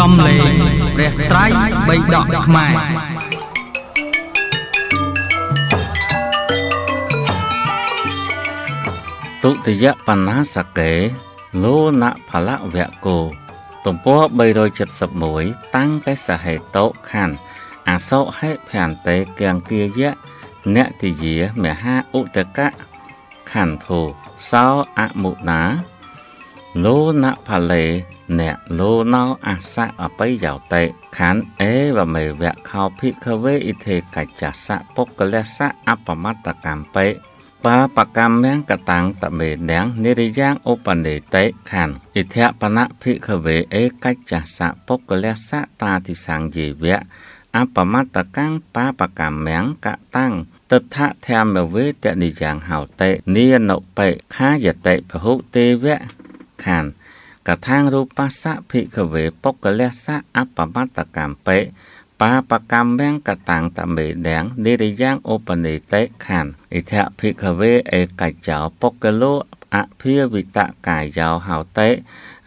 សំលេងព្រះត្រៃបៃដកខ្មែរទុតិយបណ្ណាសកេលោណផលវៈគោទំព័រ371តាំងកេសហេតុខណ្ឌអសោហេភន្តិគង្គាយៈអ្នកតិយាមហាឧតកៈខន្ធោសោអមុណាលោណផលេអ្នកលោណោអសៈអបិយោតេខណ្ឌអេវមេវៈខោភិក្ខវេអ៊ីទេកច្ចសៈពុគ្គលសៈអបមត្តកម្មបេបាបកម្មងកតាំងតមេនងនិរិយ៉ាងឧបនេតេខណ្ឌអិធបនភិក្ខវេអេកច្ចសៈពុគ្គលសៈតាតិសង្យេវៈអបមត្តកាំងបាបកម្មងកតាំងទដ្ឋធម្មវេតនិយ៉ាងហោតេនានុបេខាយតេពហុទេវៈខានកថាងរូបាសៈភិកវេបុគ្គលសៈអបបត្តកម្មពេបាបកម្មំកតាំងតមេដាំងនិរិយ៉ាងឧបនិតេខានអិធភិកវេឯកច្ចោបុគ្គលោអភិវិតកាយោហោតេ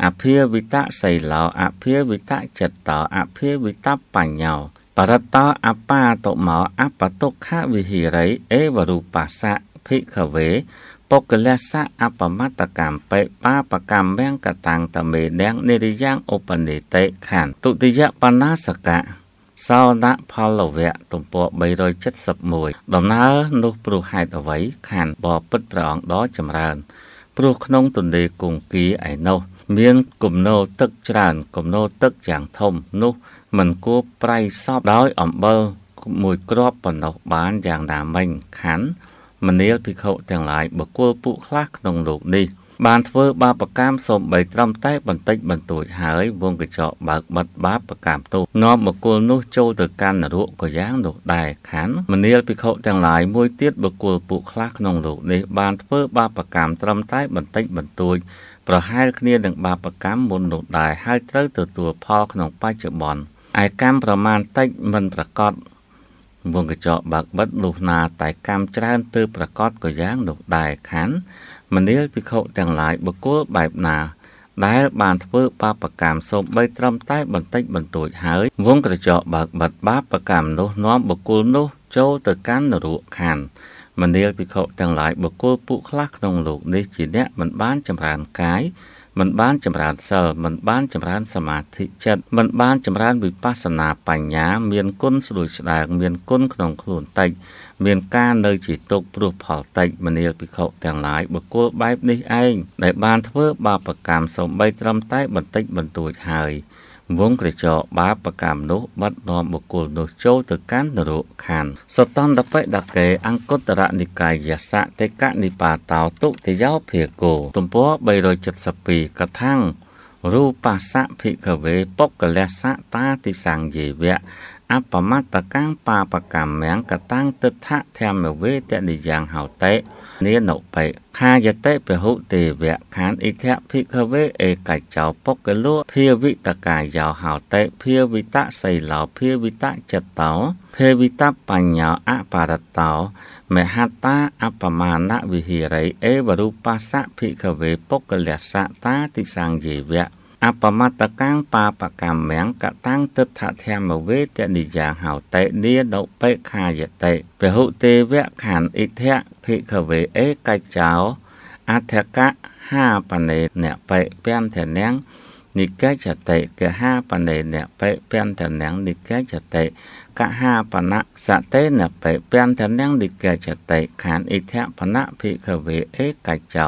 អភិវិតសីឡោអភិវិតចិត្តោ អភិវិតបញ្ញោបរតោអបាតុមោអបតុខវិហិរិអេវរូបាសៈភិកវេពុគ្គលសៈអបមត្តកម្មបេបាបកម្មមង្កតាំងតមេដាំងនិរិយ៉ាងឧបនិតិខណ្ឌទុតិយបណាសកៈសោណផលវៈទំព័រ371ដំណើរនោះព្រោះហេតុអ្វីខណ្ឌបពិតព្រះអង្គដ៏ចម្រើន ព្រោះក្នុងទន្លេគង្គាឯនោះមានគំនោទឹកច្រើនគំនោទឹកយ៉ាងធំនោះមិនគួរប្រៃសពដោយអំបិលមួយគ្រាប់ប៉ុណ្ណោះបានយ៉ាងណាមិញខណ្ឌមនាលភិក្ខុទាំងឡាយបកគលពួកខ្លះក្នុងលោកនេះបានធ្វើបាបកម្មសូម្បីត្រឹមតែបន្តិចបន្តួចហើយវងកញ្ចក់បើកបិទបាបកម្មទោសនាំបកគលនោះចូលទៅកាន់នរកក៏យ៉ាងនោះដែរខានមនាលភិក្ខុទាំងឡាយមួយទៀតបកគលពួកខ្លះក្នុងលោកនេះបានធ្វើបាបកម្មត្រឹមតែបន្តិចបន្តួច ប្រហែលគ្នានឹងបាបកម្មមុននោះដែរហើយត្រូវទទួលផលក្នុងបច្ចុប្បន្នឯកម្មប្រមាណតិចមិនប្រកបវងកញ្ចក់បើកបិទលុះណាតែកម្មច្រើនទើបប្រកាសក៏យ៉ាងនោះដែរខានមនាលភិក្ខុទាំងឡាយបុគ្គលបែបណាដែលបានធ្វើបាបកម្មសូម្បីត្រឹមតែបន្តិចបន្តួចហើយវងកញ្ចក់បើកបិទបាបកម្មនោះនាំបុគ្គលនោះចូលទៅកាន់នរកខានមនាលភិក្ខុទាំងឡាយបុគ្គលពួកខ្លះក្នុងលោកនេះជាអ្នកមិនបានចម្រើនកាយមិនបានចម្រើនសិលមិនបានចម្រើនសមាធិចិត្តមិនបានចម្រើនវិបស្សនាបញ្ញា មានគុណស្រួយស្ដើងមានគុណក្នុងខ្លួនតិចមានការនៅជាទុកព្រោះផលតិចមនាលភិក្ខុទាំងឡាយបុគ្គលបែបនេះឯងដែលបានធ្វើបាបកម្មសំបីត្រឹមតែបន្តិចបន្តួចហើយវងក្រចកបាបកម្មនោះបាត់នាំបុគ្គលនោះចូលទៅកាន់នរកខណ្ឌសតន្តបិដកេអង្គតរនិកាយសៈតេកនិបាតោទុតិយោភិគោទំព័រ372កថាំងរូបាសៈភិកវេបុគ្គលសៈតាតិសង្យេវៈអបមត្តកាំងបាបកម្មំកតាំងទិដ្ឋធម្មវេតនិយ៉ាងហោតេនានុបេខាយតិពហុទេវៈខានអិធៈភិក្ខវេអេកច្ចោបុគ្គលោភាវិតកាយោហោតេភាវិតសីឡោភាវិតចិត្តតោភាវិតបញ្ញោអបរតោមហតាអបមាណវិហិរិអេវរូបាសៈភិក្ខវេបុគ្គលសៈតាតិសង្យេវៈអបមត្តកាំងបាបកម្មំកតាំងទិដ្ឋធម្មវេទនិយាហោតេនីដុបេខាយតិពហុទេវៈខានអិធៈភិក្ខវេអេកច្ចោអធកៈហាបណេនបេពន្ធានាំងនិកាយចតិកហាបណេនបេពន្ធានាំងនិកាយចតិកហាបណៈសតេនបេពន្ធានាំងនិកាយចតិខានអិធៈបណៈភិក្ខវេអេកច្ចោ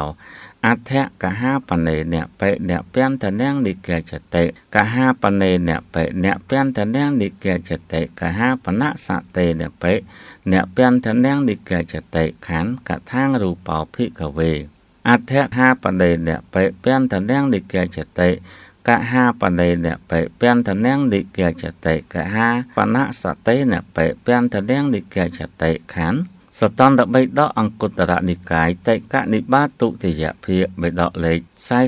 អធៈកហាបណេអ្នកបេអ្នកពន្តនាងនិកេចតិកហាបណេអ្នកបេអ្នកពន្តនាងនិកេចតិកហាបណសតេអ្នកបេអ្នកពន្តនាងនិកេចតិខណ្ឌកថាងរូបោភិកវេអធៈហាបណេអ្នកបេពន្តនាងនិកេចតិកហាបណេអ្នកបេពន្តនាងនិកេចតិកហាបណសតេអ្នកបេពន្តនាងនិកេចតិខណ្ឌសតន្តបិដកអង្គុត្តរនិកាយតេកនិបាទុតិយភាកបិដកលេខ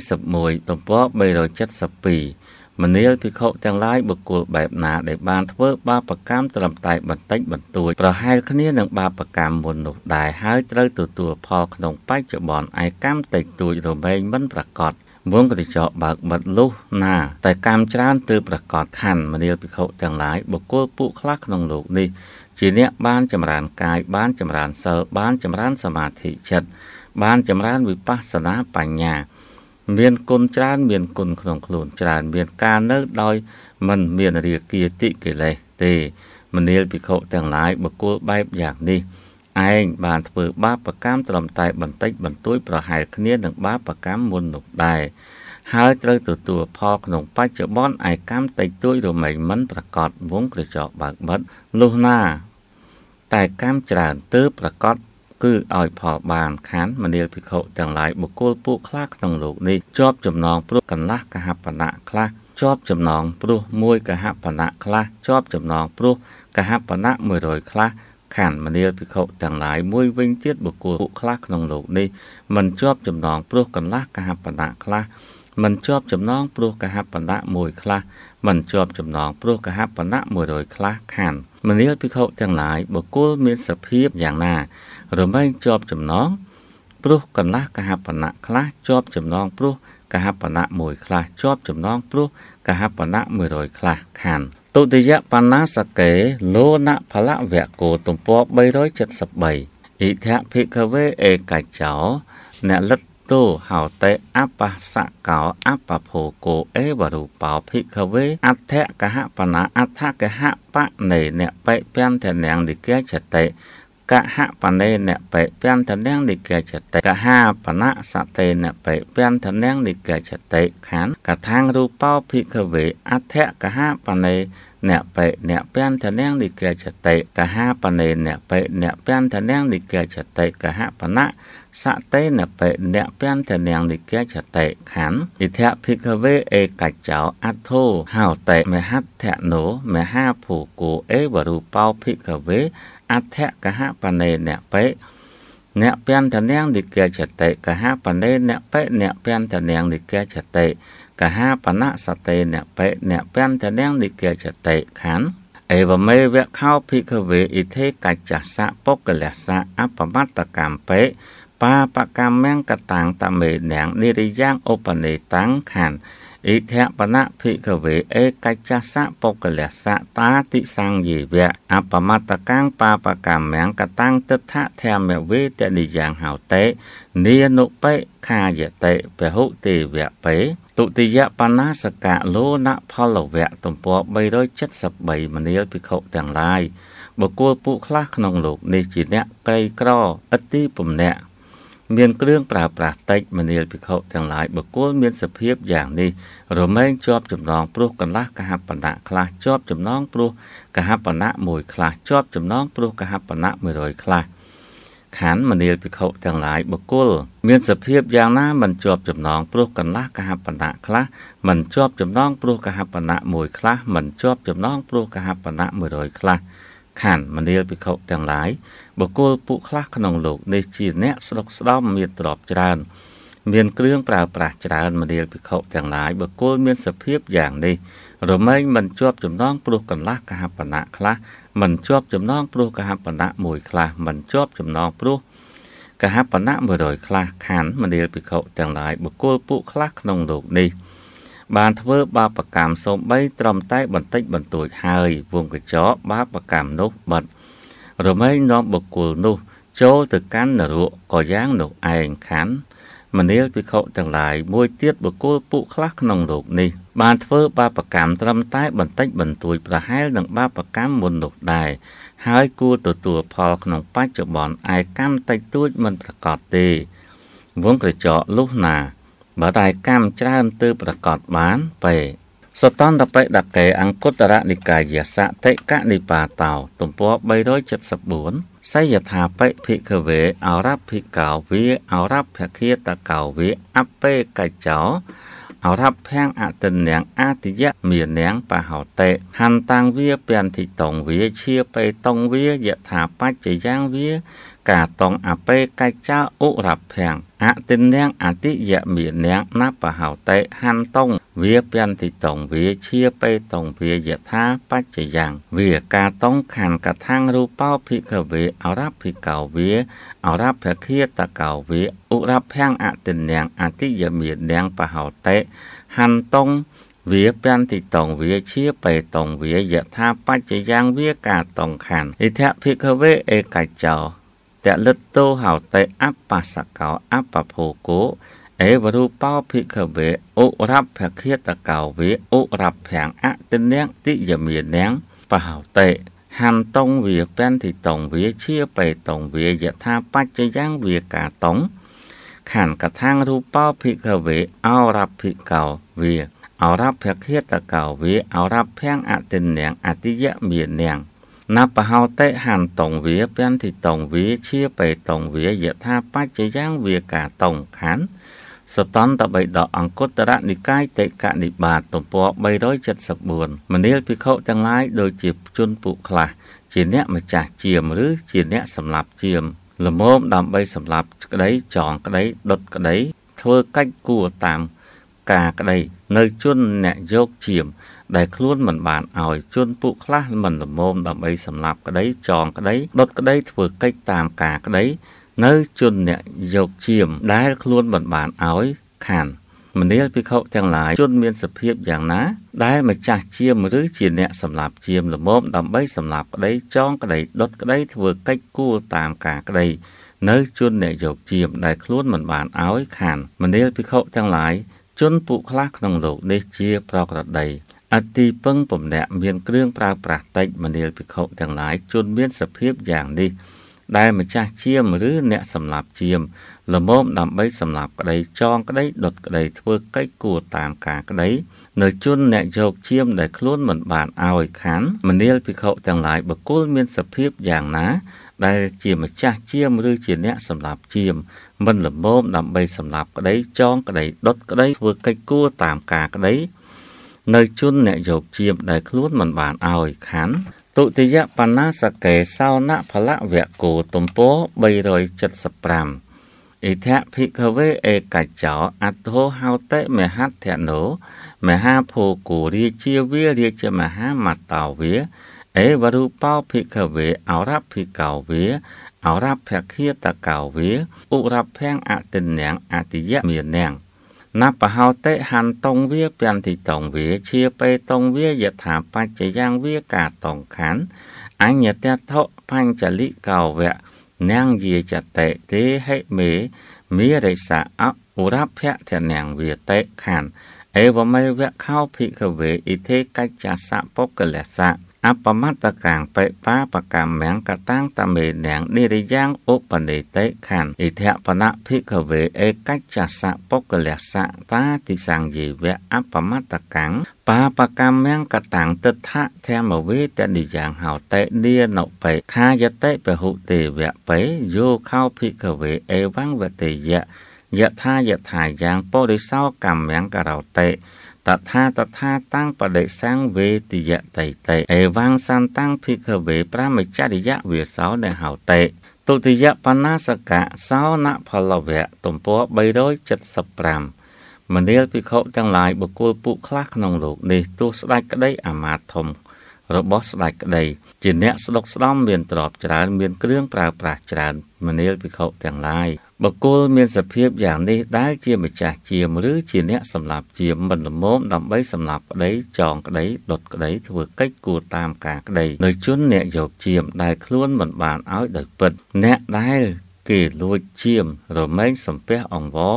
41ទំព័រ372មនាលភិក្ខុទាំងឡាយបុគ្គលបែបណាដែលបានធ្វើបាបកម្មត្រឹមតែបន្តិចបន្តួចប្រហែលគ្នានឹងបាបកម្មមុននោះដែរហើយត្រូវទទួលផលក្នុងបច្ចុប្បន្នឯកម្មតិចតួចរមែងមិនប្រកបវងកតិចោបើកបិទលុះណា តែកម្មច្រើនទើបប្រកាសខណ្ឌមនាលភិក្ខុទាំងឡាយបុគ្គលពួកខ្លះក្នុងលោកនេះជាអ្នកបានចម្រើនកាយបានចម្រើនសិលបានចម្រើនសមាធិចិត្តបានចម្រើនវិបស្សនាបញ្ញា មានគុណច្រើនមានគុណក្នុងខ្លួនច្រើន មានការនៅដោយ មិនមានរាគាតិកិលេសទេមនាលភិក្ខុទាំងឡាយបុគ្គលបែបយ៉ាងនេះឯងបានធ្វើបាបកម្មត្រឹមតែបន្តិចបន្តួចប្រហែលគ្នានឹងបាបកម្មមុននោះដែរហើយត្រូវទទួលផលក្នុងបច្ចុប្បន្នឯកម្មតិចតួចរមែងមិនប្រកាសវងក្រចកបើកបិទលុះណាតែកម្មច្រើនទើបប្រកបគឺឲ្យផលបានខានមនាលភិក្ខុទាំងឡាយបុគ្គលពួកខ្លះក្នុងលោកនេះជាប់ចំណងព្រោះកន្លះកហបណៈខ្លះជាប់ចំណងព្រោះមួយកហបណៈខ្លះជាប់ចំណងព្រោះកហបណៈ100ខ្លះខានមនាលភិក្ខុទាំងឡាយមួយវិញទៀតបុគ្គលពួកខ្លះក្នុងលោកនេះមិនជាប់ចំណងព្រោះកន្លះកហបណៈខ្លះមិនជាប់ចំណងព្រោះកហបណៈមួយខ្លះមិនជាប់ចំណងព្រោះកហបណៈ100ខ្លះខានមនាលភិក្ខុទាំងឡាយបុគ្គលមានសភាពយ៉ាងណារមែងជាប់ចំណងព្រោះកណ្ណះកហបណៈខ្លះជាប់ចំណងព្រោះកហបណៈមួយខ្លះជាប់ចំណងព្រោះកហបណៈ100ខ្លះខានទុតិយបណ្ណាសកេលោណផលវៈគោទំព័រ373អិធភិក្ខវេឯកច្ចោអ្នកលិទ្ធទោហោតេអបសកោអបភោគោអេវរូបោភិក្ខវេអដ្ឋកហបណាអដ្ឋកហបណេអ្នកបេពន្ធនាងនិកេចតេកហបណេអ្នកបេពន្ធនាងនិកេចតេកហាបណសតេអ្នកបេពន្ធនាងនិកេចតេខានកថាងរូបោភិក្ខវេអដ្ឋកហបណេអ្នកបេអ្នកពាន់ធនាងនិកេចតេកហាបណេអ្នកបេអ្នកពាន់ធនាងនិកេចតេកហបណៈសតេនបេនៈពន្ធនាងនិកេចតេខណ្ឌនិធភិក្ខវេអេកច្ចោអត្ថោហោតេមហត្ថណោមហាភូគោអេវរូបោភិក្ខវេអដ្ឋកហបណេនបេអ្នកពន្ធនាងនិកេចតេកហបណេនបេអ្នកពន្ធនាងនិកេចតេកហបណសតេនបេអ្នកពន្ធនាងនិកេចតេខណ្ឌអេវមេវៈខោភិក្ខវេអ៊ីទេកច្ចសៈបុគ្គលសៈអបមត្តកម្មបេបាបកម្មងកតាំងតមេញាំងនិរិយ៉ាងឧបនេតាំងខណ្ឌអិធបនៈភិកវេអេកច្ចសៈបុគ្គលសៈតាតិសង្យេវៈអបមត្តកាំងបាបកម្មងកតាំងទិដ្ឋធម្មវេតនិយ៉ាងហោតេនានុបេខាយតេពហុទេវៈបេទុតិយបណាសកៈលោណផលវៈទំព័រ373មនាលភិក្ខុទាំងឡាយបុគ្គលពួកខ្លះក្នុងលោកនេះជាអ្នកក្រីក្រឥទ្ធិពំនាក់មានគ្រឿងប្រើប្រាស់តិចមនាលភិក្ខុទាំងឡាយបុគ្គលមានសភាពយ៉ាងនេះរមែងជាប់ចំណងព្រោះកលាស់កហបណៈខ្លះជាប់ចំណងព្រោះកហបណៈមួយខ្លះជាប់ចំណងព្រោះកហបណៈ100ខ្លះខណ្ឌមនាលភិក្ខុទាំងឡាយបុគ្គលមានសភាពយ៉ាងណាមិនជាប់ចំណងព្រោះកន្លះកហបណៈខ្លះមិនជាប់ចំណងព្រោះកហបណៈមួយខ្លះមិនជាប់ចំណងព្រោះកហបណៈ100ខ្លះខណ្ឌមនាលភិក្ខុទាំងឡាយបុគ្គលពួកខ្លះក្នុងលោក នេះជាអ្នកស្ដុកស្ដំមានទ្រព្យច្រើន មាន គ្រឿងប្រើប្រាស់ច្រើនមនាលភិក្ខុទាំងឡាយបុគ្គលមានសភាពយ៉ាងនេះរមែងមិនជាប់ចំណងព្រោះកន្លះកហបណៈខ្លះមិនជាប់ចំណងព្រោះកហបណៈមួយខ្លះមិនជាប់ចំណងព្រោះកហបណៈ100ខ្លះខណ្ឌមនាលភិក្ខុទាំងឡាយបុគ្គលពួកខ្លះក្នុងលោកនេះ បានធ្វើបាបកម្មសូម្បីត្រឹមតែ បន្តិចបន្តួចហើយ វងកញ្ចក់បាបកម្មនោះបាត់រមែងនាំបុគ្គលនោះចូលទៅកាន់នរកក៏យ៉ាងនោះឯងខណ្ឌមនាលភិក្ខុទាំងឡាយមួយទៀតបុគ្គលពួកខ្លះក្នុងโลกនេះ បានធ្វើបាបកម្មត្រឹមតែបន្តិចបន្តួចប្រហែលនឹងបាបកម្មមុននោះដែរហើយគួរទទួលផលក្នុងបច្ចុប្បន្នឯកម្មតិចតួចមិនប្រកបទេវងក្រចកលុះណា បើតែកម្មច្រើនទើបប្រកបបានពេសតន្តបិដកេអង្គតរនិកាយសតិកនិបាតោទំព័រ374សយថាបិភិកវេអរភិកោវាអរភគាតកោវាអបេកច្ចោអរភភាំងអតិញាងអតិយមានញាងបហោតេហន្តាំងវាពន្តិតងវាឈាបេតងវាយថាបច្ចយ៉ាងវាกาตองอาเปไกเจ้าอุรับแผงอาตินเนียงอาติยะมีเนียงนับปะหาวเตหันตองเวียเปียนติตองเวียเชียไปตองเวียยะท้าปัจจยังเวียกาตองขันกระทั่งรูปเป้าพิกเวเอารับพิเกาเวียเอารับพระเคียตะเกาเวียอุรับแผงอาตินเนียงอาติยะมีเนียงปะหาวเตหันตองเเวียវាបាន้ីតងវាជยបេតาปัจจាยច្ចយ៉ាងវាកាតងខានអិធភិក្ខវេអេកចจចោแต่เลึกโตหาวแต่อัปปะสกเกาอัปปะโพโกเอวรูป้าพิกเวอุรับแผกเคียตะเกาเวอุรับแผงอะเตนเนียงติยมีเนียงปะหาวเตะหันตงเวียแป้นที่ตงเวียเชี่ยไปตงเวียยะท่าปัจจะยังเวียกาตงขันกระทั่งรูป้าพิกเวเอารับพิกเกาเวียเอารับแผกเคียตะเกาเวเอารับแผงอะเตนเนียงอติยะมีเนียงណបហោតេហន្តងវាពន្តិតងវាឈាបេតងវាយថាបច្ចយ៉ាងវាកាតងខណ្ឌសតន្តបិដកអង្គុត្តរនិកាយតេកនិបាតទំព័រ374មនាលភិក្ខុទាំងឡាយដូចជាជនពួកខ្លះជាអ្នកម្ចាស់ជាមឬជាអ្នកសម្លាប់ជាមល្មមដើម្បីសម្លាប់ក្តីចងក្តីដុតក្តីធ្វើកិច្ចគួរតាមការក្តីនៅជនអ្នកយកជាមដែលខ្លួនមិនបានឲ្យជនពួកខ្លះមិនលមមដើម្បីសម្លាប់ក្តីចងក្តីដុតក្តីធ្វើកិច្ចតាមការក្តីនៅជនអ្នកយកជាមដែលខ្លួនមិនបានឲ្យខានមនាលភិក្ខុទាំងឡាយជនមានសភាពយ៉ាងណា ដែលម្ចាស់ជាមឬជា អ្នកសម្លាប់ជាមលមមដើម្បីសម្លាប់ក្តីចងក្តីដុតក្តីធ្វើកិច្ចគួរតាមការក្តីនៅជនអ្នកយកជាមដែលខ្លួនមិនបានឲ្យខានមនាលភិក្ខុទាំងឡាយជនពួកខ្លះក្នុងលោក នេះជាប្រក្រតីអតិពឹងពំនាក់មានគ្រឿងប្រើប្រាស់តិចមនាលភិក្ខុទាំងឡាយជួនមានសភាពយ៉ាងនេះ ដែលម្ចាស់ជាម ឬអ្នកសម្លាប់ជាមលមមដើម្បីសម្លាប់ក្តីចងក្តីដុតក្តីធ្វើកិច្ចគួរតាមការក្តីនៅជន់អ្នកយកឈាមដែលខ្លួនមិនបានឲ្យខានមនាលភិក្ខុទាំងឡាយបកុលមានសភាពយ៉ាងណា ដែលជាម្ចាស់ឈាមឬជាអ្នកសម្លាប់ឈាមមិនលមមដើម្បីសម្លាប់ក្តីចងក្តីដុតក្តីធ្វើកិច្ចគួរតាមការក្តីនៅជន់អ្នកយកជាមដែលខ្លួនមិនបានឲ្យខណ្ឌទុតិយបណ្ណាសកេសោណផលវៈគោទំព័រ375អិធៈភិក្ខវេអេកច្ចោអតោហោតិមហត្ថណោមហាភូគូរាជាវារាជាមហាមតោវាអេវរូបោភិក្ខវេអរភិកោវាអរភគ្គាតកោវាឧរភ័ងអតិញ្ញាអតិយមានាំងนับปะเฮาเตะหันตรงเวียเปียนที่ตรงเวียเชียไปตรงเวียเหยียดถาปัจจะย่างเวียกาตรงขันอันเหยียดเตะเทาพันจะลิเก่าแวะนางเยียจะเตะเตะให้เมเมียได้สะอับอุรับแพะแถนางเวียเตะขันเอวไม่แวะเข้าพิกเวอิเทกัจจะสะปกกะแหละสะអបមត្តកាងបេបាបកម្មងកតាំងតមេញាងនិរិយ៉ាងឧបនិតេខណ្ឌឥធបនៈភិកវេឯកច្ចសៈបុគ្គលសៈតាតិសង្យេវៈអបមត្តកាំងបាបកម្មងកតាំងទិដ្ឋធម្មវេតនិយ៉ាងហោតេនានុបេខាយតេពហុទេវៈបេយោខោភិកវេឯវង្វតេយៈយថាយថាយ៉ាងបរិសោកម្មងករោតេតថាតថាតាំងបដិសង្ឃវេទយតិតេអេវង្សន្តាំងភិក្ខវេប្រមចរិយវាសោនហោតេទុតិយបណ្ណាសកៈសោណផលវៈទំព័រ375មនាលភិក្ខុទាំងឡាយបុគ្គលពួកខ្លះក្នុងលោកនេះទោះស្ដេចក្តី អាមាត្យធំរបស់ស្ដេចក្ដី ជាអ្នកស្ដុកស្ដំមានទ្រព្យច្រើនមានគ្រឿងប្រើប្រាស់ច្រើន មនាលភិក្ខុទាំងឡាយបុគ្គលមានសភាពយ៉ាងនេះដែលជាម្ចាស់ជាមឬជាអ្នកសម្លាប់ជាមមិនល្មមដើម្បីសម្លាប់ក្តីចងក្តីដុតក្តីធ្វើកិច្ចគួរតាមការក្តីនៅជនអ្នកយកជាមដែលខ្លួនមិនបានឲ្យដោយពិតអ្នកដែលគេលួចជាមរមែងសំពះអង្វរ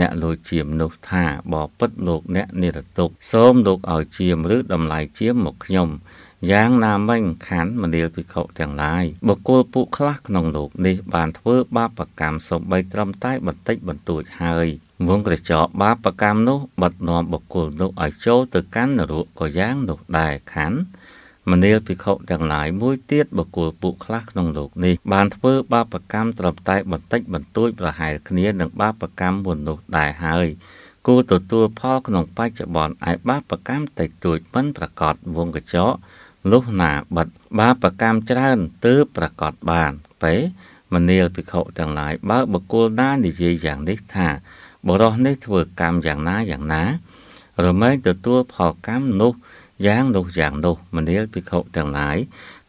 អ្នកលួចជាមនោះថាបបិទ្ធលោក អ្នកនិរតុកសូមលោកឲ្យជាមឬតម្លៃជាមមកខ្ញុំយ៉ាងណាមិញខានមនាលភិក្ខុទាំងឡាយបុគ្គលពួកខ្លះក្នុងលោកនេះបានធ្វើបាបកម្មសំបីត្រឹមតែបន្តិចបន្តួចហើយវងក្រចកបាបកម្មនោះបាត់នាំបុគ្គលនោះឲ្យចូលទៅកាន់នរកក៏យ៉ាងនោះដែរខានមនាលភិក្ខុទាំងឡាយមួយទៀតបុគ្គលពួកខ្លះក្នុងលោកនេះបានធ្វើបាបកម្មត្រឹមតែបន្តិចបន្តួចប្រហែលគ្នានឹងបាបកម្មមុននោះដែរហើយគួរទទួលផលក្នុងបច្ចុប្បន្នឯបាបកម្មតិចតួចមិនប្រកបវងកញ្ចក់លុះណាបិទបាបកម្មច្រើនទើបប្រកាសបាន ពេមនាលភិក្ខុទាំងឡាយបើបុគ្គលណានិយាយយ៉ាងនេះថាបរោះនេះធ្វើកម្មយ៉ាងណាយ៉ាងណារមែងទទួលផលកម្មនោះយ៉ាងនោះយ៉ាងនោះ មនាលភិក្ខុទាំងឡាយ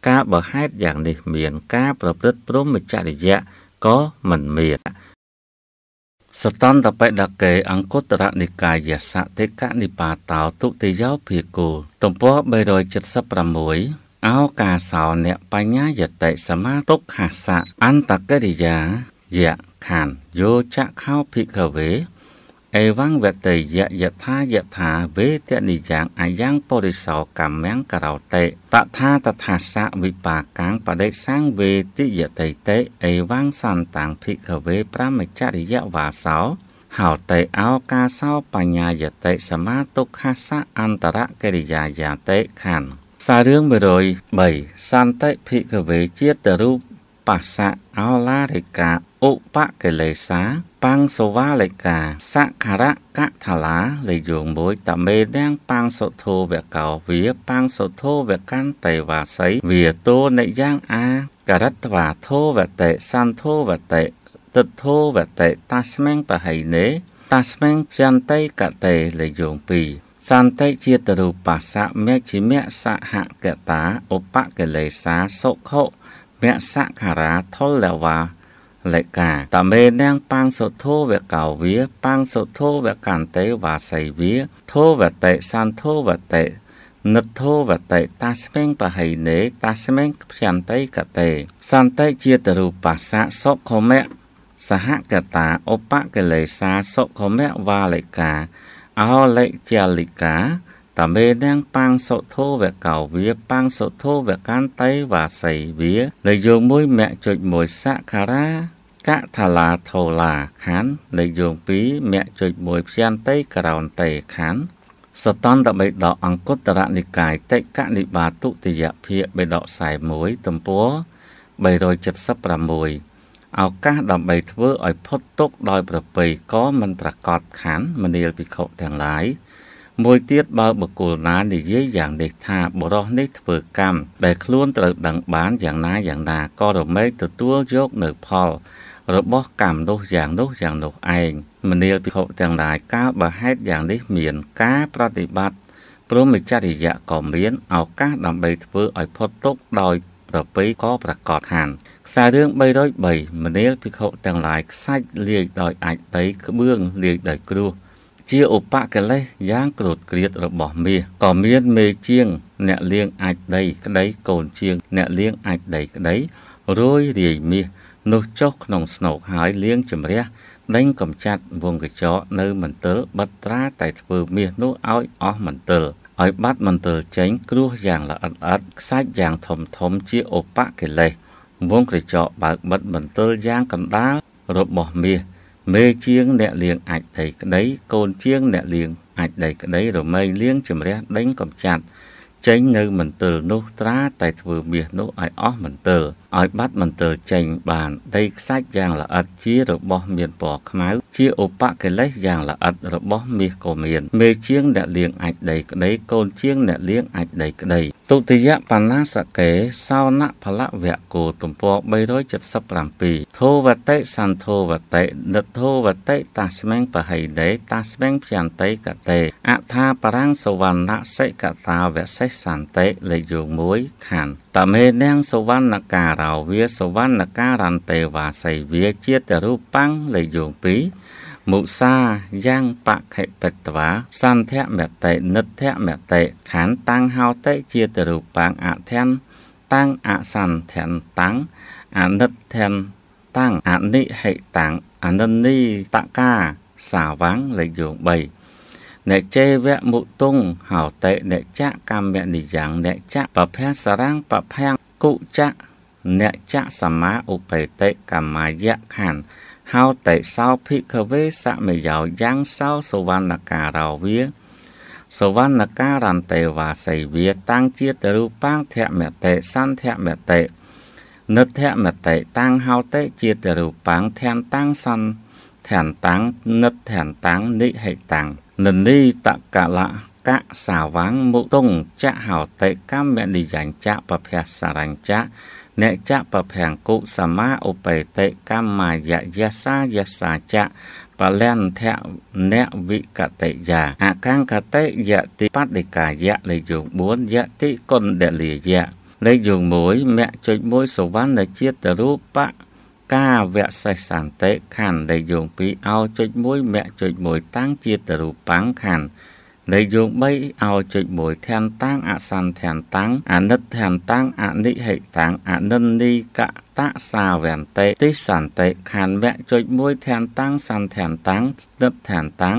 ការបរហេតុយ៉ាងនេះមាន ការប្រព្រឹត្តព្រមចរិយៈក៏មិនមានសតន្តបេដកេអង្គតរនិកាយសតិកនិបាតោទុតិយោភិគូទំព័រ376អោកាសោអ្នកបញ្ញាយតិសមាទុក្ខាសៈអន្តកិរិយាយៈខានយោចៈខោភិកវេអេវង្វតេយយថាយថាវេទនិយ៉ាងអាយ៉ាងបរិសោកម្មังករោតេតថាតថាសៈវិបាកាំងបដិសាំងវេទិយតេតេអេវង្សន្តាំងភិក្ខវេប្រមចរិយវាសោហោតេអោកាសោបញ្ញាយតេសមាទុក្ខសៈអន្តរកិរិយាយាតេខណ្ឌសាររឿង103សន្តិភិក្ខវេជាតិរូបបស្សៈអោឡារិកាឧបកិលេសាប៉ាំងសវាលិកាសក្ការៈកថាឡាលេយងមួយតមេទាំងប៉ាំងសុធោវកោវាប៉ាំងសុធោវកន្តេវាសីវាតោនិយ៉ាងអា ករតវាធោវតេសន្ធោវតេទិទ្ធោវតេតាស្មេងបហៃនេតាស្មេងចន្តិកតេលេយងពីរសន្តិជាតរូបាសៈមេជាមៈសហកតាឧបកិលេសាសុខុមៈសក្ខារាធលវាលិកាតមេនាងប៉ាងសុធោវកោវាប៉ាងសុធោវកន្ទេវាសីវាធោវតិសន្ធោវតិនិទ្ធោវតិតាស្មេងបហិនេតាស្មេងព្យន្តិកតេសន្តិជាតរូបាសៈសុខមៈសហកតាឧបកិលេសាសុខមៈវាលិកាអោលិជាលិកាតមេនាងប៉ាំងសុធោវកោវាប៉ាំងសុធោវកន្តិវាសីវាលយោមួយមគ្គចុចមួយសក្ខារាកថាឡាថូឡាខានលេខយោង2មគ្គចុច1ព្យន្តេក្រោនតេខានសតន្តបិដកអង្គតរនិកាយតិកនិបាទុតិយភាគបិដក41ទំព័រ376ឱកាសដើម្បីធ្វើឲ្យផុតទុកដោយប្រពៃក៏មិនប្រកាសខានមនាលភិក្ខុទាំងឡាយមួយទៀតបើបុគ្គលណានិយាយយ៉ាងនេះថាបរោះនេះធ្វើកម្មដែលខ្លួនត្រូវដឹងបានយ៉ាងណាយ៉ាងណាក៏រមែកទទួលយកនៅផលរបស់កម្មនោះយ៉ាងនោះយ៉ាងនោះឯងមនាលពិភពទាំងឡាយកាលបើហេតុយ៉ាងនេះ មាន ការប្រតិបត្តិព្រមចរិយៈក៏មានឱកាសដើម្បីធ្វើឲ្យផុតទុកដោយ ប្រពៃក៏ប្រកាសហានខ្សែរឿង303មនាលភិក្ខុទាំងឡាយខ្សាច់លាយដោយអាចដី ក្បឿងលាយដោយគ្រោះជាឧបកិលេសយ៉ាងក្រោតក្រៀតរបស់មាសក៏មានមេជាង អ្នកលៀងអាចដីក្តីកូនជាងអ្នកលៀងអាចដីក្តីរួយរាយមាសនោះចុះក្នុងស្នោកហើយលាងជំរះដេញកំចាត់វងកញ្ចក់នៅមន្ទិលបិទត្រាតែធ្វើមាសនោះឲ្យអស់មន្ទិលឲ្យបាត់មន្ទិលចេញ គ្រោះយ៉ាងល្អិតល្អិតខ្សាច់យ៉ាងធំធំជាឧបកិលេសវងកញ្ចក់បើកបិទមន្ទិលយ៉ាងកណ្ដាលរបស់មាសមេជាងអ្នកលៀងអាចដីក្ដី កូនជាងអ្នកលៀងអាចដីក្ដីរមែងលៀងជំរះដេញកំចាត់ចេញនៅមន្ទិលនោះត្រាតែធ្វើមាសនោះឲ្យអស់មន្ទិលឲ្យបាត់មន្ទិលចេញបានដីខ្សាច់យ៉ាងល្អិតជារបស់មានពណ៌ខ្មៅជាឧបកិលេសយ៉ាងល្អិតរបស់មាសក៏មានមេជាងអ្នកលៀងអាចដីក្តីកូនជាងអ្នកលៀងអាចដីក្តីទុតិយបណ្ណាសកេសោណផលវៈគោទំព័រ377ធោវតិសន្ធោវតិដិធោវតិតាស្មេងបហិដេតាស្មេងភន្តិកតេអថាបរាំងសវណ្ណសិកតាវសេសន្តិលេខយោង1ខណ្ឌតមេនាងសវណ្ណការោវាសវណ្ណការន្តេវាសីវាជាតរូបាំងលេខយោង2មុសាយ៉ាងបខិបតវាសន្ធមតិនិទ្ធមតិខណ្ឌតាំងហោតិជាទរូបាំងអធិនតាំងអសន្ធិនតាំងអនិទ្ធិនតាំងអនិហិតាំងអនិនីតកាសាវាំងលេខយោង3អ្នកចេវៈមុតុងហោតិអ្នកចកម្មនិយ៉ាងអ្នកចបភៈសរាំងបភៈគុចៈអ្នកចសម្មាឧបេតិកម្មាយៈខណ្ឌហោតេសោភិក្ខវេសមយោយ៉ាងសោសវណ្ណការោវាសវណ្ណការន្តេវាសីវាតាំងជាតរូបាំងធមតិសន្ធមតិនិធមតិតាំងហោតេជាតរូបាំងធានតាំងសន្ធធានតាំងនិធានតាំងនិហិតាំងននីតកលកសាវាំងមុទុងចហោតេកម្មនិយញ្ចៈបភៈសរញ្ចៈអ្នកចៈប្រភាំងគុសមាឧបេតិកម្មាយយសាយសាចៈបលន្ធៈអ្នកវិកតិយាអកង្កតិយតិបតិកាយៈលេខយោង4យតិគុណដលាយៈលេខយោង1មគ្គចុច1សវណ្ណជាតិរូបៈកាវៈសេសន្តិខណ្ឌលេខយោង2អោចុច1មគ្គចុច1តាំងជាតិរូបង្ខណ្ឌនៃយោង3ឲ្យចុច1ធានតាំងអសន្ធានតាំងអនិតធានតាំងអនិហិតាំងអនិន្នីកតសាវន្តិតិសន្តិខណ្ឌវៈចុច1ធានតាំងសន្ធានតាំងស្និតធានតាំង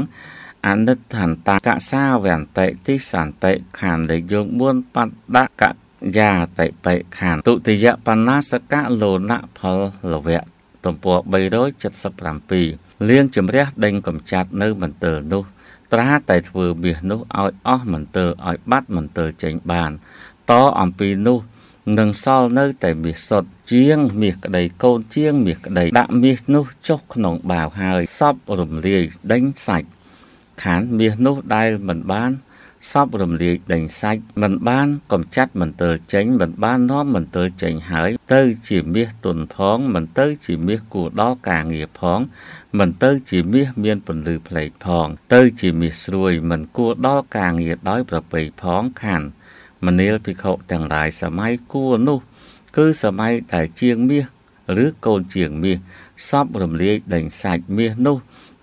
អនិតធានតាំងកសាវន្តិតិសន្តិខណ្ឌលេខយោង4បតដកយ៉ាតិបិខានទុតិយបណ្ណាសកលោណផលលវៈទំព័រ377លៀងជំរះដេញ កំចាត់នៅ មន្ទិលនោះត្រាតែធ្វើមាសនោះឲ្យអស់មន្ទិលឲ្យបាត់មន្ទិលចេញបានតអំពីនោះនឹងសល់នៅតែមាសសុទ្ធជាងមាសក្តីកូនជាងមាសក្តីដាក់មាសនោះចុះក្នុងបាវហើយសពរំលាយដេញសាច់ខានមាសនោះដែលមិនបានសពរំលាយដេញសាច់មិនបានកំចាត់មិនទើចេញមិនបាននាំមិនទើចេញហើយ ទៅជាមាសទុនផងមិនទៅជាមាសគួរដល់ការងារផងមិនទៅជាមាសមានពន្លឺផ្លេកផង ទៅជាមាសស្រួយមិនគួរដល់ការងារដោយប្រពៃផងខាន មនាលភិក្ខុទាំងឡាយសម័យគួរនោះ គឺសម័យដែលជាងមាសឬកូនជាងមាសសពរំលាយដេញសាច់មាសនោះ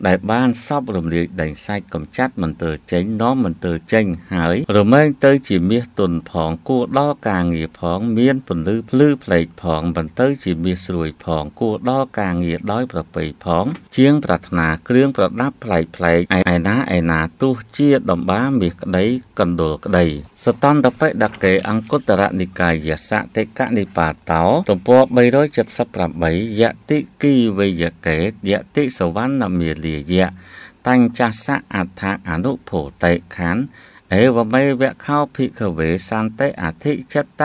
ដែលបានសពរំលាយដែងសាច់កំចាត់មន្ទិលចេញនាំមន្ទិលចេញហើយរមែងទៅជាមាសទុនផង គួរដល់ការងារផងមានពន្លឺភ្លឺផ្លេកផង បន្ទៅជាមាសស្រួយផងគួរដល់ការងារដោយប្រពៃផង ជាងប្រាថ្នាគ្រឿងប្រដាប់ផ្លែកផ្លែកឯណាឯណាទោះជាដំបាមាសក្តីកណ្ដុលក្តីសតន្តបិដកេអង្គុត្តរនិកាយសតិកនិបាតោទំព័រ378យតិគីវេយកេយតិសវណ្ណមាលលាយៈតัญចសៈអដ្ឋអនុភោតិខណ្ឌអេវមេវៈខោភិក្ខវេសន្តិអធិចិត្ត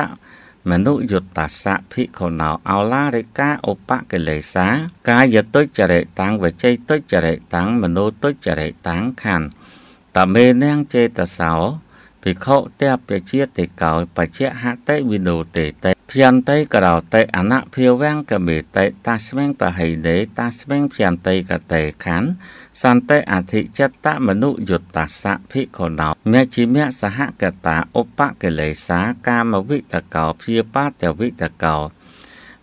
មនុយុត្តសៈភិក្ខុណោអោឡារិកាឧបកិលេសាកាយទុច្ចរិតាំងវចីទុច្ចរិតាំងមនោទុច្ចរិតាំងខណ្ឌតមេនាងចេតសោភិក្ខុទពជាតិកោបច្ចហតិវិដូទេតេភន្តិក្រោតេអនភិវង្កមេតេតាស្វេងបហិដេតាស្វេងភន្តិកតេខੰសន្តេអធិចតមនុយុត្តសៈភិក្ខុណោមជ្ឈិមៈសហកតាឧបកិលេសាកាមវិតកោព្យាបាទវិតកោ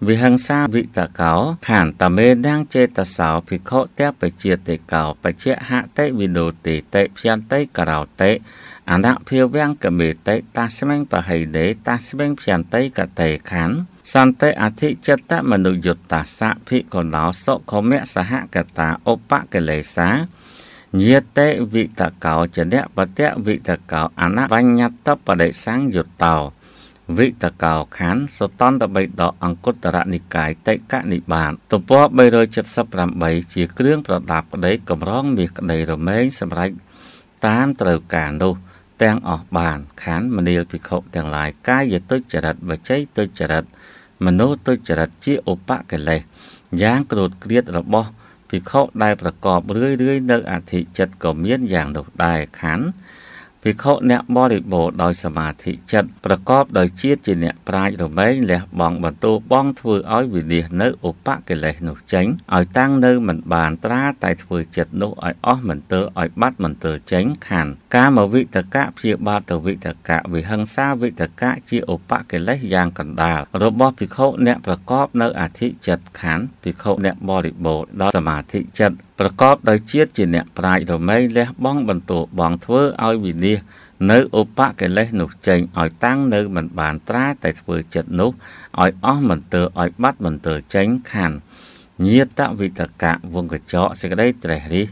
វិហង្សាវិតកោខានតមេដាងចេតសោភិក្ខុតេបជាតិកោបច្ចហតិវិដូតិតេភន្តិក្រោតេអនភិវង្គមេតេតាស្មិងបហិដេតាស្មិងភន្តិកតេខានសន្តិអធិចិត្តមនុយុត្តសៈភិកណោសុខមៈសហកតាឧបកិលេសាញាតេវិតកោចនៈបតៈវិតកោអនបញ្ញត្តបដិសង្យុត្តោវិតកោខានសតន្តបិដកអង្គុត្តរនិកាយតេកនិបាតទំព័រ378ជាគ្រឿងប្រដាប់ក្តីកម្រងមាសក្តីរមែងសម្រាប់តាមត្រូវការនោះទាំងអស់បានខណ្ឌមនាលភិក្ខុទាំងឡាយកាយទុច្ចរិតវចីទុច្ចរិតមនោទុច្ចរិតជាឧបកិលេសយ៉ាងក្រោតក្រៀតរបស់ភិក្ខុដែលប្រកបរឿយរឿយនៅអធិចិត្តក៏មានយ៉ាងនោះដែរខណ្ឌភិក្ខុអ្នកបរិបូរដោយសមាធិចិត្តប្រកបដោយជាតិជាអ្នកប្រាជ្ញរមែងលះបង់បន្ទោបងធ្វើឲ្យវិនិច្ឆ័យនៅឧបកិលេសនោះចេញឲ្យតាំងនៅមិនបានត្រាតែធ្វើចិត្តនោះឲ្យអស់មន្ទិលឲ្យបាត់មន្ទិលចេញខណ្ឌកាមវិតកៈព្យាបាទទៅវិតកៈវិហិង្សាវិតកៈជាឧបកិលេសយ៉ាងកណ្ដាលរបស់ភិក្ខុអ្នកប្រកបនៅអធិចិត្តខណ្ឌភិក្ខុអ្នកបរិបូរដោយសមាធិចិត្តប្រកបដោយជាតិជាអ្នកប្រាជ្ញរមែងលះបង់បន្ទោបងធ្វើឲ្យវិនិច្ឆ័យនៅឧបកិលេសនោះចេញឲ្យតាំងនៅមិនបានត្រាតែធ្វើចិត្តនោះឲ្យអស់មន្ទិលឲ្យបាត់មន្ទិលចេញខណ្ឌញាតវិតកៈវងកចកសេចក្តីត្រេះរិះ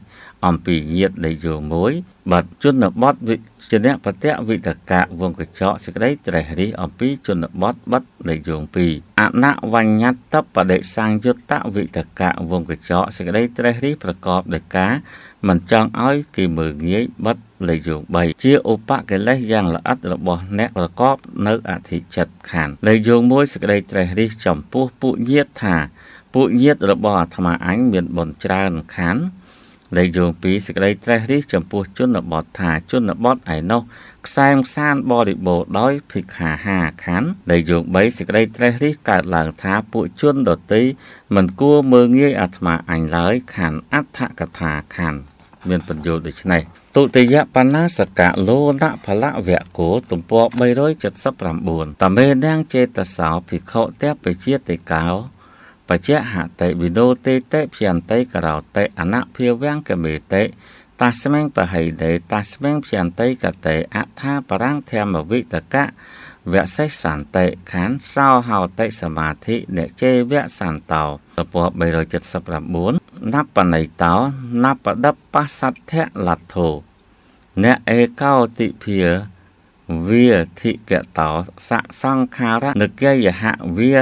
អំពីញាតលេខយោមួយបាទជនបទវិជាអ្នកបតៈវិតកៈវងកញ្ចក់សេចក្តីត្រេះរិះអំពីជនបទបាត់លេខយោង2អនវញ្ញត្តបដិសង្យុត្តវិតកៈវងកញ្ចក់សេចក្តីត្រេះរិះប្រកបដោយការមិនចង់ឲ្យគេមើលងាយបាត់លេខយោង3ជាឧបកិលេសយ៉ាងល្អិតរបស់អ្នកប្រកបនៅអធិចិត្តខានលេខយោង1សេចក្តីត្រេះរិះចំពោះពួកញាតថាពួកញាតរបស់អាត្មាអញមានបុណ្យច្រើនខានលេខយោងពីសេចក្តីត្រេះរិះចំពោះជនបទថាជនបទឯណោះខ្សែមខ្សានបរិបូរដោយភិក្ខាហាខណ្ឌលេខយោង3សេចក្តីត្រេះរិះកើតឡើងថាពួកជនដតីមិនគួរមើងងាយអាត្មាអញឡើយខណ្ឌអដ្ឋកថាខណ្ឌមានបញ្យល់ដូចនេះទុតិយបណ្ណាសកៈលោណផលវៈគោទំព័រ379តមេនាងចេតសោភិក្ខុទេពជាតិកោបច្ចហតិវិដោទេតិភយន្តិករោតិអនភិវង្គមេតិតាស្មេងបហិដេតាស្មេងភយន្តិកតេអថាបរាំងធម្មវិតកៈវសេសន្តិខានសោហោតិសមាធិនិជេវសន្តោតព379ណបណៃតោណបដបសទ្ធៈលទ្ធោអ្នកឯកោតិភិវាធិកតោសសង្ខារនិកយហវា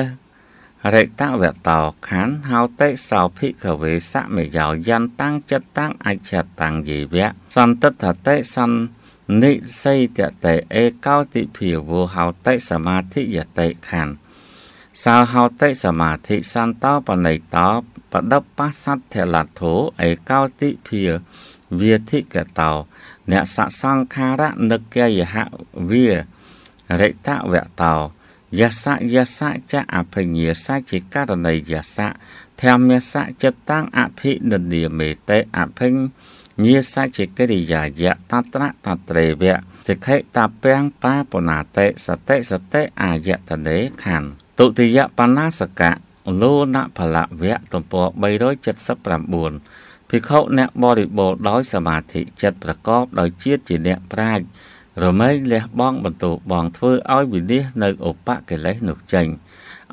រិតវតោខណ្ឌហោតិសោភិកវេសមយោយន្តังចិត្តังអច្ឆតាំងយេវៈសន្តតតិសន្និសីតតេអេកោតិភិវោហោតិសមាធិយតិខណ្ឌសោហោតិសមាធិសន្តោបណិតោបដបបាសទ្ធលទ្ធោអេកោតិភិវាធិកតោអ្នកសសង្ខារៈនិកយហវារិតវតោយសៈយសៈចអភិញ្ញាសៈជាករណីយសៈធម្មសៈចិត្តតាំងអភិនិន្នាមេតេអភិញ្ញាសៈជាកិរិយាយៈតត្រតត្រេវៈសិក្ខេតាពាំងបាបណាតេសតិសតិអាយតនេខណ្ឌទុតិយបណាសកៈលោណផលវៈទំព័រ379ភិក្ខុអ្នកបរិបូរដោយសមាធិចិត្តប្រកបដោយជាតិជាអ្នកប្រាជ្ញរមែងលះបងបន្ទោបងធ្វើឲ្យវិនិច្ឆ័យនៅឧបកិលេសនោះចេញ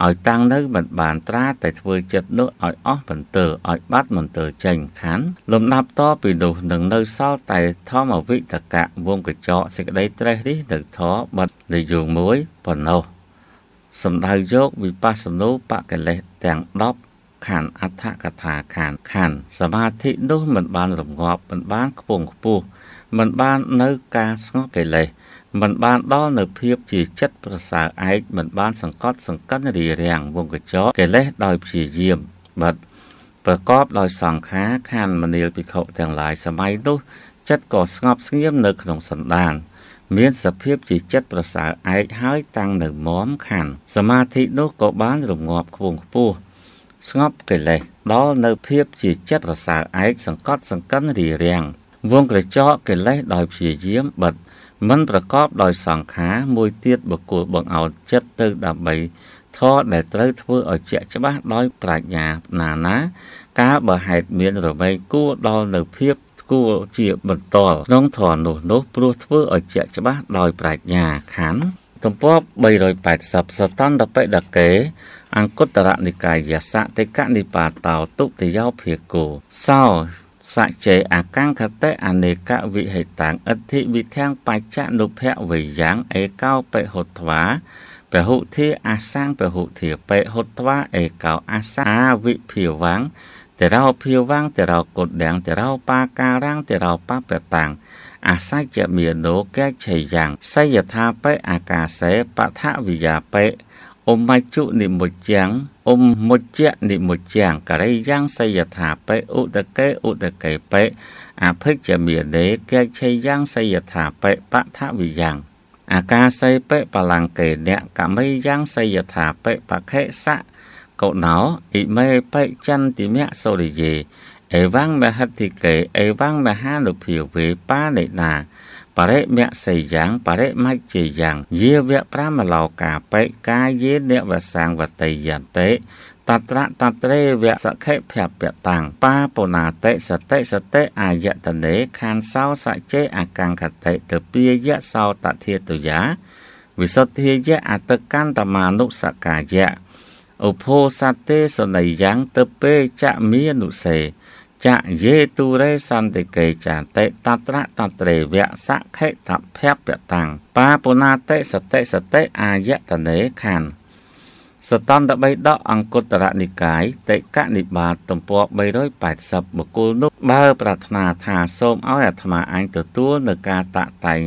ឲ្យតាំងនៅមិនបានត្រា តែធ្វើចិត្តនោះឲ្យអស់បន្ទើឲ្យបាត់បន្ទើចេញខាន លំដាប់តពីនោះនឹងនៅសល់តែ ធម្មវិតកៈវងកញ្ចក់សេចក្តីត្រេះនេះទៅធបាត់នយោងមួយប៉ុណ្ណោះសំដៅយកវិបស្សនោបកិលេសទាំង10ខានអដ្ឋកថាខានខាន សមាធិនោះមិនបានរងាប់មិនបានខ្ពង់ខ្ពស់មិនបាននៅការស្ងប់កិលេសមិនបានដល់នៅភាពជាចិត្តប្រសើរឯកមិនបានសង្កត់សង្កិនរារាំងវងកញ្ចក់កិលេសដោយព្យាយាមបាត់ប្រកបដោយសង្ខារខណ្ឌមនាលភិក្ខុទាំងឡាយសម័យនោះចិត្តក៏ស្ងប់ស្ងៀមនៅក្នុងសន្តានមានសភាពជាចិត្តប្រសើរឯកហើយតាំងនៅមមខណ្ឌសមាធិនោះក៏បានរងាប់ខ្ពងខ្ពស់ស្ងប់កិលេសដល់នៅភាពជាចិត្តប្រសើរឯកសង្កត់សង្កិនរារាំងវងក្រចកកិលេសដោយព្យាយាមបិទមិនប្រកបដោយសង្ខារមួយទៀតបកគលបង្អោតចិត្តទៅដើម្បីធរដែលត្រូវធ្វើឲ្យជាក់ច្បាស់ដោយប្រាជ្ញាណាណាការបើហេតុមានរវេគួរដល់នៅភាពគួរជាបន្តក្នុងធរនោះនោះព្រោះធ្វើឲ្យជាក់ច្បាស់ដោយប្រាជ្ញាខណ្ឌទំព័រ380សតន្តបិដកេអង្គុត្តរនិកាយសតិកនិបាតោទុតិយោភិគោសោសច្ចេអកង្ខតេអនេកវិហេតាំងអធិវិធាំងបច្ចនុភវយ៉ាងឯកោបិហុទ្វាពហុធាអាសាងពហុធាបិហុទ្វាឯកោអាសាវិភាវាំងតេរោភាវាំងតេរោគុតដាំងតេរោបាការังតេរោបបតាំងអាសច្ចមាណោកេឆេយ៉ាង សយថាបិអាកាសេបថវិយាបិ ôm mai trụ nị một chàng ôm một chẹn nị một chàng cả đây giang say giật hà bệ ụ đà kê ụ đà kê bệ à phết chả mỉa đế kê chay giang say giật hà bệ bạ thả vì giang à ca say bệ bà làng kể nẹ cả mây giang say giật hà bệ bà khẽ xạ cậu nó ý mê bệ chân tí mẹ sâu để gì ấy vang mẹ hạt thì kể ấy vang mẹ ha lục hiểu về ba lệ nà បរិមៈសីយ៉ាង បរិមច្ឆេយ៉ាងយាវៈប្រាមឡោកាបេកាយេនិវសាងវតីយន្តិតត្រតត្រេវៈសខិភពតាំងបាបុណាតិសតិសតិអាយតនេ ខានសោសច្ចេអកង្កតិទពាយៈសោតធាតុយា វិសុទ្ធិយៈអតកន្តមានុសកាយៈឧបោសតេសន័យយ៉ាងទពេចមានុសេចយេទុរេសន្តិកេចាតិតត្រតត្រេវៈសខេតភពតាំងបាពុណាតិសតិសតិអាយតនេខណ្ឌសតន្តបិដកអង្គតរនិកាយតិកនិបាតទំព័រ380បុគ្គលនោះបើប្រាថ្នាថាសូមឲ្យអាត្មាអញទទួលនៅការតាក់តែង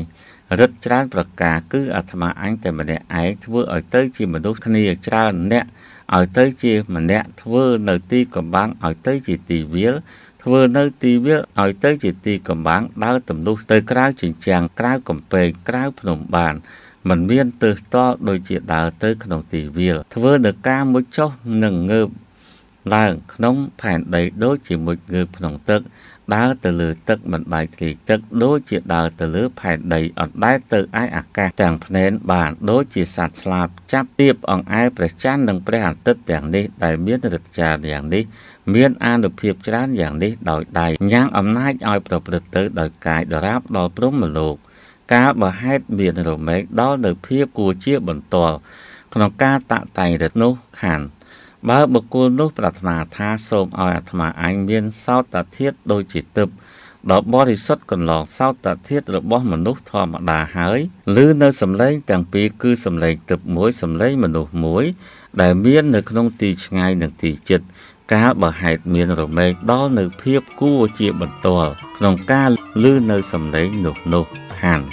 រិទ្ធច្រើនប្រការគឺអាត្មាអញតែម្នាក់ឯងធ្វើឲ្យទៅជាមនុស្សគ្នាច្រើនអ្នកឲ្យទៅជាម្នាក់ធ្វើនៅទីកំបាំងឲ្យទៅជាទីវាលធ្វើនៅទីវាលឲ្យទៅជាទីកំបាំងដើរទំនុះទៅក្រៅជញ្ជាំងក្រៅកំពែងក្រៅភ្នំបានមិនមានទើសតល់ដូចជាដើរទៅក្នុងទីវាលធ្វើនៅការមុជចុះនិងងើបឡើងក្នុងផែនដីដូចជាមុជងើបក្នុងទឹកដើរទៅលើទឹកមិនបាយគ្រីទឹក ដូចជាដើរទៅលើផែនដីអណ្ដែតទៅឯអាកាសទាំងភ្នែនបានដូចជាសត្វស្លាបចាប់ទៀបអង្អែព្រះច័ន្ទនិងព្រះអាទិត្យទាំងនេះដែលមានឫទ្ធិចារយ៉ាងនេះ មានអានុភាពច្រើនយ៉ាងនេះដោយដៃញ៉ាំងអំណាចឲ្យប្រព្រឹត្តទៅដោយកាយដរាបដល់ព្រំលោកការបហេតមានរមែងដល់នៅភាពគួរជាបន្ទាល់ក្នុងការតាក់តែងរិទ្ធនោះខាន់បើបុគ្គលនោះប្រាថ្នាថាសូមឲ្យអាត្មាអញមានសោតធាតុដូចជាទឹកដ៏បរិសុទ្ធកន្លងសោតធាតុរបស់មនុស្សធម្មតាហើយឬនៅសម្លេងទាំងពីរគឺសម្លេងទឹកមួយសម្លេងមនុស្សមួយដែលមាននៅក្នុងទីឆ្ងាយនិងទីជិត កាលបើហេតុមានរមែងដល់នៅភាពគួរជាបន្ទាល់ក្នុងការឮនៅសម្លេងនោះនោះហាន់